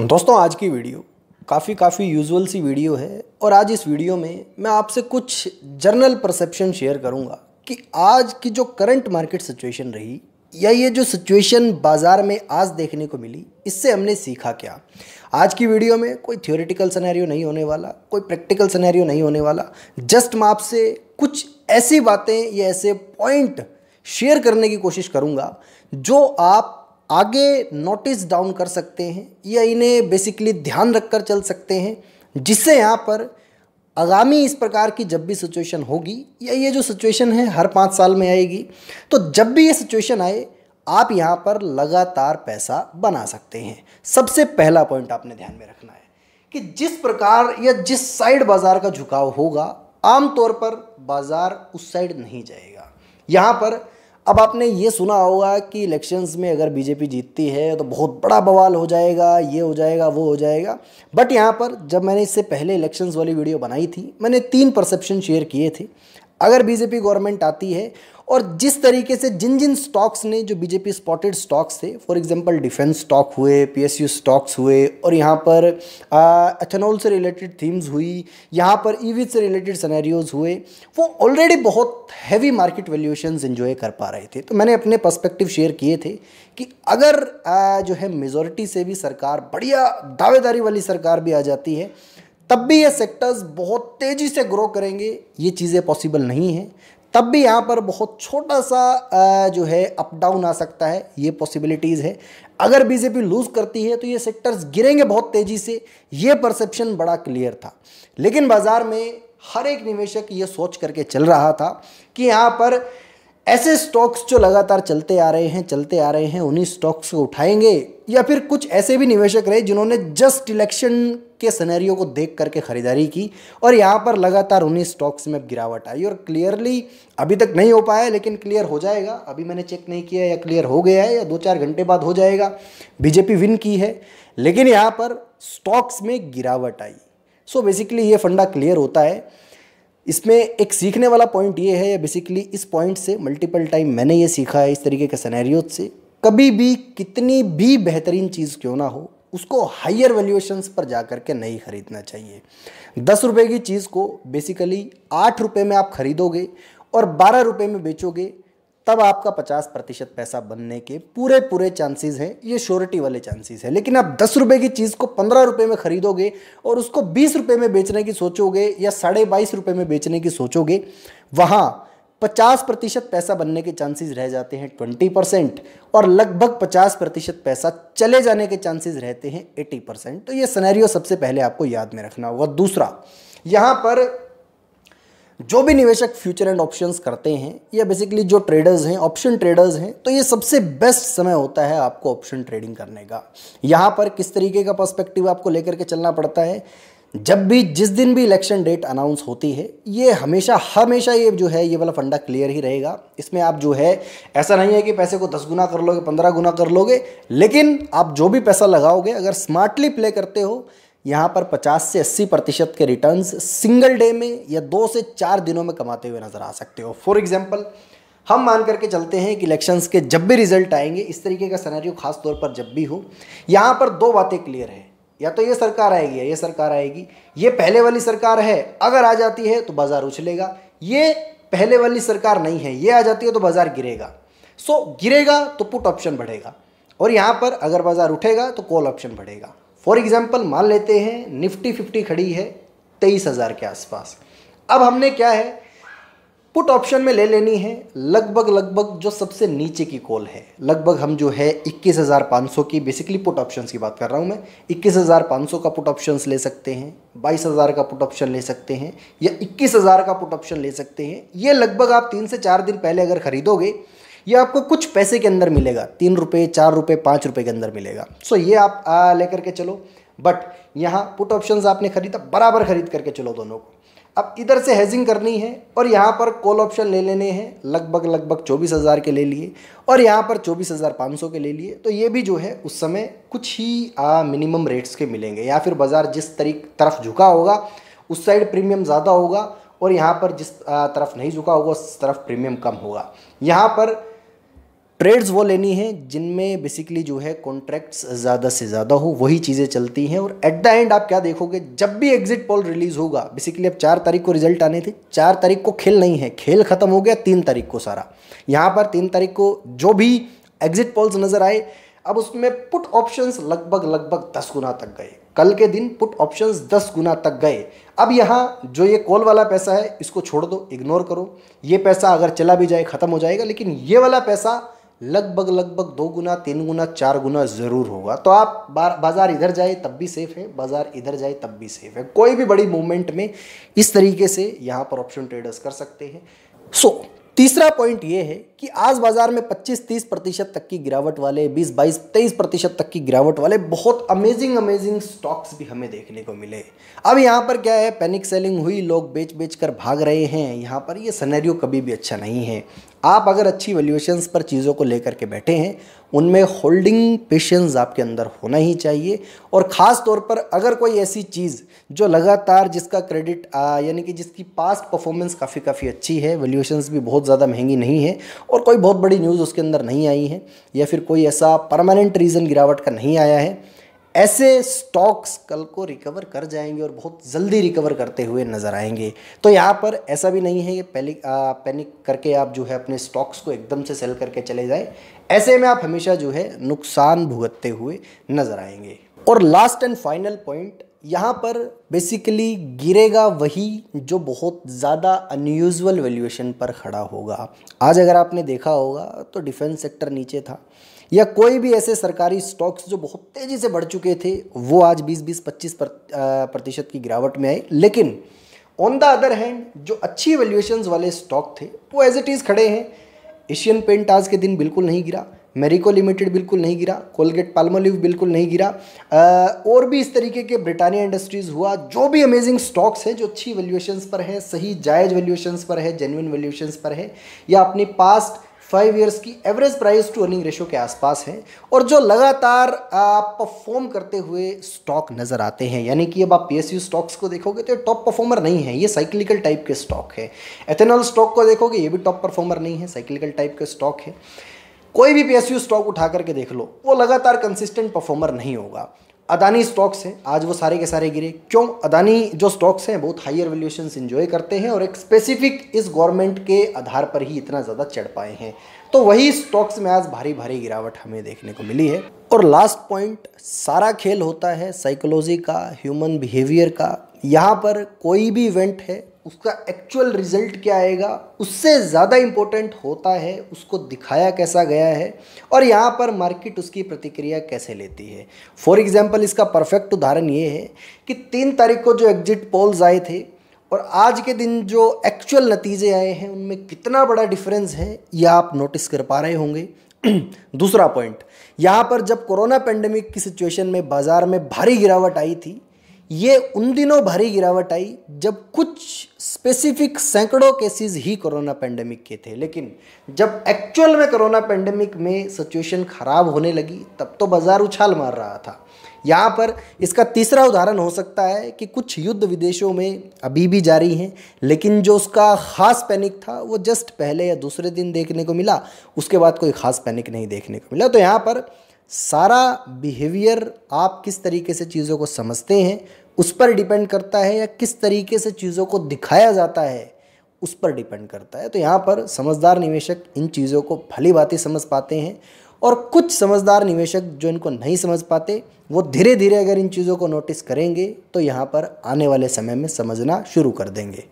दोस्तों आज की वीडियो काफ़ी काफ़ी यूजुअल सी वीडियो है और आज इस वीडियो में मैं आपसे कुछ जर्नल परसेप्शन शेयर करूंगा कि आज की जो करंट मार्केट सिचुएशन रही या ये जो सिचुएशन बाज़ार में आज देखने को मिली इससे हमने सीखा क्या आज की वीडियो में कोई थियोरिटिकल सिनेरियो नहीं होने वाला कोई प्रैक्टिकल सिनेरियो नहीं होने वाला जस्ट मैं आपसे कुछ ऐसी बातें या ऐसे पॉइंट शेयर करने की कोशिश करूँगा जो आप आगे नोटिस डाउन कर सकते हैं या इन्हें बेसिकली ध्यान रख कर चल सकते हैं जिससे यहाँ पर आगामी इस प्रकार की जब भी सिचुएशन होगी या ये जो सिचुएशन है हर पाँच साल में आएगी तो जब भी ये सिचुएशन आए आप यहाँ पर लगातार पैसा बना सकते हैं सबसे पहला पॉइंट आपने ध्यान में रखना है कि जिस प्रकार या जिस साइड बाज़ार का झुकाव होगा आमतौर पर बाज़ार उस साइड नहीं जाएगा यहाँ पर अब आपने ये सुना होगा कि इलेक्शंस में अगर बीजेपी जीतती है तो बहुत बड़ा बवाल हो जाएगा ये हो जाएगा वो हो जाएगा बट यहाँ पर जब मैंने इससे पहले इलेक्शंस वाली वीडियो बनाई थी मैंने तीन परसेप्शन शेयर किए थे अगर बीजेपी गवर्नमेंट आती है और जिस तरीके से जिन जिन स्टॉक्स ने जो बीजेपी स्पॉटेड स्टॉक्स थे फॉर एग्जांपल डिफेंस स्टॉक हुए पीएसयू स्टॉक्स हुए और यहाँ पर एथेनॉल से रिलेटेड थीम्स हुई यहाँ पर ईवी e से रिलेटेड सनेरियोज हुए वो ऑलरेडी बहुत हैवी मार्केट वैल्यूएशन इन्जॉय कर पा रहे थे तो मैंने अपने पर्स्पेक्टिव शेयर किए थे कि अगर आ, जो है मेजोरिटी से भी सरकार बढ़िया दावेदारी वाली सरकार भी आ जाती है तब भी ये सेक्टर्स बहुत तेज़ी से ग्रो करेंगे ये चीज़ें पॉसिबल नहीं हैं तब भी यहाँ पर बहुत छोटा सा जो है अप डाउन आ सकता है ये पॉसिबिलिटीज़ है अगर बीजेपी लूज़ करती है तो ये सेक्टर्स गिरेंगे बहुत तेज़ी से ये परसेप्शन बड़ा क्लियर था लेकिन बाज़ार में हर एक निवेशक ये सोच करके चल रहा था कि यहाँ पर ऐसे स्टॉक्स जो लगातार चलते आ रहे हैं चलते आ रहे हैं उन्हीं स्टॉक्स को उठाएंगे या फिर कुछ ऐसे भी निवेशक रहे जिन्होंने जस्ट इलेक्शन के सनेरियो को देख करके ख़रीदारी की और यहाँ पर लगातार उन्हीं स्टॉक्स में गिरावट आई और क्लियरली अभी तक नहीं हो पाया लेकिन क्लियर हो जाएगा अभी मैंने चेक नहीं किया या क्लियर हो गया है या दो चार घंटे बाद हो जाएगा बीजेपी विन की है लेकिन यहाँ पर स्टॉक्स में गिरावट आई सो बेसिकली ये फंडा क्लियर होता है इसमें एक सीखने वाला पॉइंट ये है बेसिकली इस पॉइंट से मल्टीपल टाइम मैंने ये सीखा है इस तरीके के सनेरियोज से कभी भी कितनी भी बेहतरीन चीज़ क्यों ना हो उसको हाइयर वैल्यूएशंस पर जा कर के नहीं ख़रीदना चाहिए दस रुपये की चीज़ को बेसिकली आठ रुपये में आप ख़रीदोगे और बारह रुपये में बेचोगे तब आपका पचास प्रतिशत पैसा बनने के पूरे पूरे चांसेस हैं ये श्योरिटी वाले चांसेस हैं लेकिन आप दस रुपये की चीज़ को पंद्रह रुपये में खरीदोगे और उसको बीस रुपये में बेचने की सोचोगे या साढ़े बाईस रुपये में बेचने की सोचोगे वहाँ पचास प्रतिशत पैसा बनने के चांसेस रह जाते हैं ट्वेंटी परसेंट और लगभग पचास प्रतिशत पैसा चले जाने के चांसेस रहते हैं एटी परसेंट तो ये सनेरियो सबसे पहले आपको याद में रखना होगा दूसरा यहाँ पर जो भी निवेशक फ्यूचर एंड ऑप्शंस करते हैं या बेसिकली जो ट्रेडर्स हैं ऑप्शन ट्रेडर्स हैं तो ये सबसे बेस्ट समय होता है आपको ऑप्शन ट्रेडिंग करने का यहाँ पर किस तरीके का पर्सपेक्टिव आपको लेकर के चलना पड़ता है जब भी जिस दिन भी इलेक्शन डेट अनाउंस होती है ये हमेशा हमेशा ये जो है ये वाला फंडा क्लियर ही रहेगा इसमें आप जो है ऐसा नहीं है कि पैसे को दस गुना कर लोगे पंद्रह गुना कर लोगे लेकिन आप जो भी पैसा लगाओगे अगर स्मार्टली प्ले करते हो यहाँ पर 50 से 80 प्रतिशत के रिटर्न्स सिंगल डे में या दो से चार दिनों में कमाते हुए नज़र आ सकते हो फॉर एग्जाम्पल हम मान करके चलते हैं कि इलेक्शंस के जब भी रिजल्ट आएंगे इस तरीके का सनारियो खास तौर पर जब भी हो यहाँ पर दो बातें क्लियर है या तो ये सरकार आएगी या ये सरकार आएगी ये पहले वाली सरकार है अगर आ जाती है तो बाज़ार उछलेगा ये पहले वाली सरकार नहीं है ये आ जाती है तो बाज़ार गिरेगा सो गिरेगा तो पुट ऑप्शन बढ़ेगा और यहाँ पर अगर बाज़ार उठेगा तो कॉल ऑप्शन बढ़ेगा फॉर एग्जाम्पल मान लेते हैं निफ्टी फिफ्टी खड़ी है तेईस हज़ार के आसपास अब हमने क्या है पुट ऑप्शन में ले लेनी है लगभग लगभग जो सबसे नीचे की कॉल है लगभग हम जो है 21,500 की बेसिकली पुट ऑप्शंस की बात कर रहा हूँ मैं 21,500 का पुट ऑप्शंस ले सकते हैं 22,000 का पुट ऑप्शन ले सकते हैं या 21,000 का पुट ऑप्शन ले सकते हैं ये लगभग आप तीन से चार दिन पहले अगर खरीदोगे ये आपको कुछ पैसे के अंदर मिलेगा तीन रुपये चार रुपये पाँच रुपये के अंदर मिलेगा सो ये आप लेकर के चलो बट यहाँ पुट ऑप्शन आपने खरीदा बराबर खरीद करके चलो दोनों को अब इधर से हैजिंग करनी है और यहाँ पर कॉल ऑप्शन ले लेने हैं लगभग लगभग चौबीस हज़ार के ले लिए और यहाँ पर चौबीस हज़ार पाँच सौ के ले लिए तो ये भी जो है उस समय कुछ ही आ, मिनिमम रेट्स के मिलेंगे या फिर बाज़ार जिस तरी तरफ झुका होगा उस साइड प्रीमियम ज़्यादा होगा और यहाँ पर जिस तरफ नहीं झुका होगा उस तरफ प्रीमियम कम होगा यहाँ पर ट्रेड्स वो लेनी है जिनमें बेसिकली जो है कॉन्ट्रैक्ट्स ज़्यादा से ज़्यादा हो वही चीज़ें चलती हैं और एट द एंड आप क्या देखोगे जब भी एग्जिट पोल रिलीज़ होगा बेसिकली अब चार तारीख को रिजल्ट आने थे चार तारीख को खेल नहीं है खेल खत्म हो गया तीन तारीख को सारा यहाँ पर तीन तारीख को जो भी एग्जिट पोल्स नज़र आए अब उसमें पुट ऑप्शंस लगभग लगभग दस गुना तक गए कल के दिन पुट ऑप्शंस दस गुना तक गए अब यहाँ जो ये कॉल वाला पैसा है इसको छोड़ दो इग्नोर करो ये पैसा अगर चला भी जाए ख़त्म हो जाएगा लेकिन ये वाला पैसा लगभग लगभग दो गुना तीन गुना चार गुना ज़रूर होगा तो आप बाज़ार इधर जाए तब भी सेफ़ है बाज़ार इधर जाए तब भी सेफ़ है कोई भी बड़ी मूवमेंट में इस तरीके से यहाँ पर ऑप्शन ट्रेडर्स कर सकते हैं सो so, तीसरा पॉइंट ये है कि आज बाजार में 25-30 प्रतिशत तक की गिरावट वाले 20-22 23 प्रतिशत तक की गिरावट वाले बहुत अमेजिंग अमेजिंग स्टॉक्स भी हमें देखने को मिले अब यहाँ पर क्या है पैनिक सेलिंग हुई लोग बेच बेच कर भाग रहे हैं यहाँ पर ये सनेरियो कभी भी अच्छा नहीं है आप अगर अच्छी वैल्यूएशंस पर चीज़ों को लेकर के बैठे हैं उनमें होल्डिंग पेशेंस आपके अंदर होना ही चाहिए और ख़ास तौर पर अगर कोई ऐसी चीज़ जो लगातार जिसका क्रेडिट यानी कि जिसकी पास्ट परफॉर्मेंस काफ़ी काफ़ी अच्छी है वैल्यूएशंस भी बहुत ज़्यादा महंगी नहीं है और कोई बहुत बड़ी न्यूज़ उसके अंदर नहीं आई है या फिर कोई ऐसा परमानेंट रीज़न गिरावट का नहीं आया है ऐसे स्टॉक्स कल को रिकवर कर जाएंगे और बहुत जल्दी रिकवर करते हुए नज़र आएंगे तो यहाँ पर ऐसा भी नहीं है कि पैनिक पैनिक करके आप जो है अपने स्टॉक्स को एकदम से सेल करके चले जाए ऐसे में आप हमेशा जो है नुकसान भुगतते हुए नज़र आएंगे और लास्ट एंड फाइनल पॉइंट यहाँ पर बेसिकली गिरेगा वही जो बहुत ज़्यादा अनयूजल वैल्यूएशन पर खड़ा होगा आज अगर आपने देखा होगा तो डिफेंस सेक्टर नीचे था या कोई भी ऐसे सरकारी स्टॉक्स जो बहुत तेज़ी से बढ़ चुके थे वो आज 20-20-25 प्रतिशत की गिरावट में आए लेकिन ऑन द अदर हैंड जो अच्छी वैल्यूएशन वाले स्टॉक थे वो एज इट इज़ खड़े हैं एशियन पेंट आज के दिन बिल्कुल नहीं गिरा मेरिको लिमिटेड बिल्कुल नहीं गिरा कोलगेट पालमोलिव बिल्कुल नहीं गिरा और भी इस तरीके के ब्रिटानिया इंडस्ट्रीज़ हुआ जो भी अमेजिंग स्टॉक्स हैं जो अच्छी वैल्यूएशंस पर है सही जायज़ वैल्यूएशंस पर है जेन्यून वैल्यूएशंस पर है या अपनी पास्ट फाइव ईयर्स की average price to earning ratio के आसपास है और जो लगातार आप परफॉर्म करते हुए स्टॉक नज़र आते हैं यानी कि अब आप पी स्टॉक्स को देखोगे तो टॉप परफॉर्मर नहीं है ये साइक्लिकल टाइप के स्टॉक है एथेनॉल स्टॉक को देखोगे ये भी टॉप परफॉर्मर नहीं है साइक्लिकल टाइप के स्टॉक है कोई भी पीएसयू स्टॉक उठा करके देख लो वो लगातार कंसिस्टेंट परफॉर्मर नहीं होगा अदानी स्टॉक्स हैं आज वो सारे के सारे गिरे क्यों अदानी जो स्टॉक्स हैं बहुत हाइयर वैल्यूएशन इन्जॉय करते हैं और एक स्पेसिफिक इस गवर्नमेंट के आधार पर ही इतना ज़्यादा चढ़ पाए हैं तो वही स्टॉक्स में आज भारी भारी गिरावट हमें देखने को मिली है और लास्ट पॉइंट सारा खेल होता है साइकोलॉजी का ह्यूमन बिहेवियर का यहाँ पर कोई भी इवेंट है उसका एक्चुअल रिजल्ट क्या आएगा उससे ज़्यादा इम्पोर्टेंट होता है उसको दिखाया कैसा गया है और यहाँ पर मार्केट उसकी प्रतिक्रिया कैसे लेती है फॉर एग्ज़ाम्पल इसका परफेक्ट उदाहरण ये है कि तीन तारीख को जो एग्जिट पोल्स आए थे और आज के दिन जो एक्चुअल नतीजे आए हैं उनमें कितना बड़ा डिफरेंस है यह आप नोटिस कर पा रहे होंगे दूसरा पॉइंट यहाँ पर जब कोरोना पेंडेमिक की सिचुएशन में बाज़ार में भारी गिरावट आई थी ये उन दिनों भारी गिरावट आई जब कुछ स्पेसिफिक सैकड़ों केसेस ही कोरोना पैंडेमिक के थे लेकिन जब एक्चुअल में कोरोना पेंडेमिक में सिचुएशन ख़राब होने लगी तब तो बाज़ार उछाल मार रहा था यहाँ पर इसका तीसरा उदाहरण हो सकता है कि कुछ युद्ध विदेशों में अभी भी जारी हैं लेकिन जो उसका ख़ास पैनिक था वो जस्ट पहले या दूसरे दिन देखने को मिला उसके बाद कोई ख़ास पैनिक नहीं देखने को मिला तो यहाँ पर सारा बिहेवियर आप किस तरीके से चीज़ों को समझते हैं उस पर डिपेंड करता है या किस तरीके से चीज़ों को दिखाया जाता है उस पर डिपेंड करता है तो यहाँ पर समझदार निवेशक इन चीज़ों को भली भांति समझ पाते हैं और कुछ समझदार निवेशक जो इनको नहीं समझ पाते वो धीरे धीरे अगर इन चीज़ों को नोटिस करेंगे तो यहाँ पर आने वाले समय में समझना शुरू कर देंगे